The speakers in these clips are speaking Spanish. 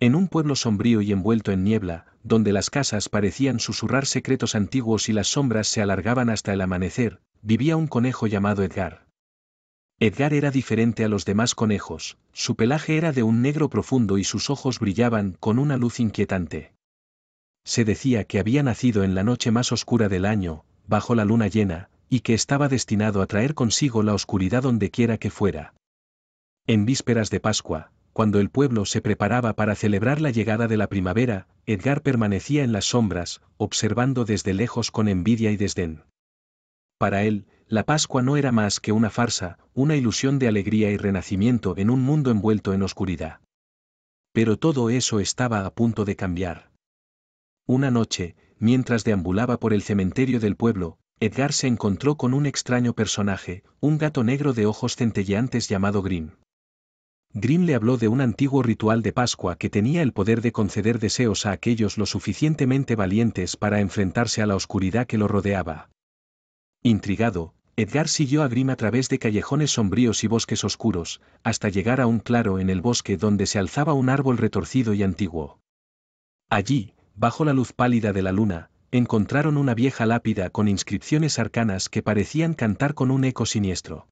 En un pueblo sombrío y envuelto en niebla, donde las casas parecían susurrar secretos antiguos y las sombras se alargaban hasta el amanecer, vivía un conejo llamado Edgar. Edgar era diferente a los demás conejos, su pelaje era de un negro profundo y sus ojos brillaban con una luz inquietante. Se decía que había nacido en la noche más oscura del año, bajo la luna llena, y que estaba destinado a traer consigo la oscuridad dondequiera que fuera. En vísperas de Pascua, cuando el pueblo se preparaba para celebrar la llegada de la primavera, Edgar permanecía en las sombras, observando desde lejos con envidia y desdén. Para él, la Pascua no era más que una farsa, una ilusión de alegría y renacimiento en un mundo envuelto en oscuridad. Pero todo eso estaba a punto de cambiar. Una noche, mientras deambulaba por el cementerio del pueblo, Edgar se encontró con un extraño personaje, un gato negro de ojos centelleantes llamado Grimm. Grimm le habló de un antiguo ritual de Pascua que tenía el poder de conceder deseos a aquellos lo suficientemente valientes para enfrentarse a la oscuridad que lo rodeaba. Intrigado, Edgar siguió a Grimm a través de callejones sombríos y bosques oscuros, hasta llegar a un claro en el bosque donde se alzaba un árbol retorcido y antiguo. Allí, bajo la luz pálida de la luna, encontraron una vieja lápida con inscripciones arcanas que parecían cantar con un eco siniestro.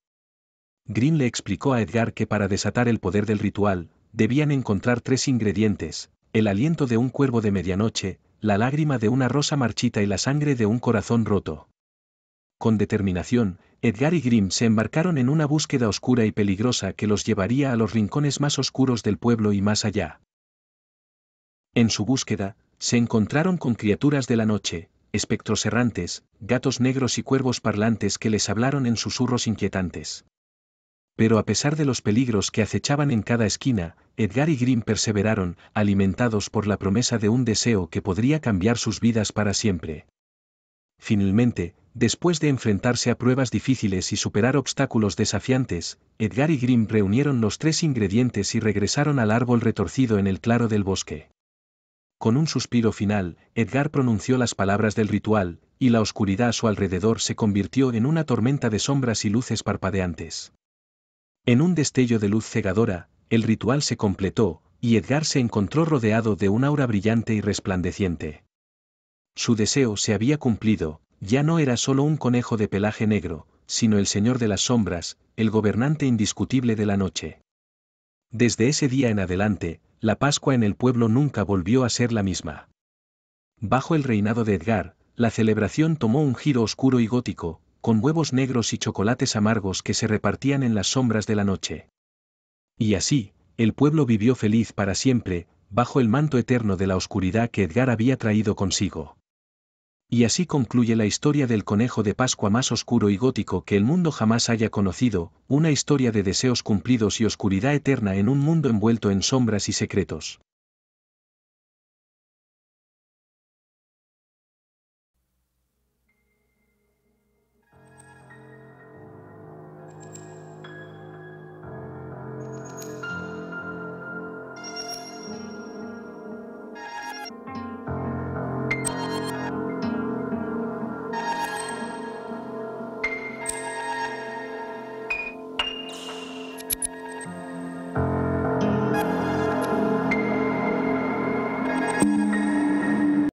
Green le explicó a Edgar que para desatar el poder del ritual, debían encontrar tres ingredientes, el aliento de un cuervo de medianoche, la lágrima de una rosa marchita y la sangre de un corazón roto. Con determinación, Edgar y Grimm se embarcaron en una búsqueda oscura y peligrosa que los llevaría a los rincones más oscuros del pueblo y más allá. En su búsqueda, se encontraron con criaturas de la noche, espectros errantes, gatos negros y cuervos parlantes que les hablaron en susurros inquietantes pero a pesar de los peligros que acechaban en cada esquina, Edgar y Grimm perseveraron, alimentados por la promesa de un deseo que podría cambiar sus vidas para siempre. Finalmente, después de enfrentarse a pruebas difíciles y superar obstáculos desafiantes, Edgar y Grimm reunieron los tres ingredientes y regresaron al árbol retorcido en el claro del bosque. Con un suspiro final, Edgar pronunció las palabras del ritual, y la oscuridad a su alrededor se convirtió en una tormenta de sombras y luces parpadeantes. En un destello de luz cegadora, el ritual se completó, y Edgar se encontró rodeado de un aura brillante y resplandeciente. Su deseo se había cumplido, ya no era solo un conejo de pelaje negro, sino el Señor de las Sombras, el gobernante indiscutible de la noche. Desde ese día en adelante, la Pascua en el pueblo nunca volvió a ser la misma. Bajo el reinado de Edgar, la celebración tomó un giro oscuro y gótico, con huevos negros y chocolates amargos que se repartían en las sombras de la noche. Y así, el pueblo vivió feliz para siempre, bajo el manto eterno de la oscuridad que Edgar había traído consigo. Y así concluye la historia del conejo de Pascua más oscuro y gótico que el mundo jamás haya conocido, una historia de deseos cumplidos y oscuridad eterna en un mundo envuelto en sombras y secretos.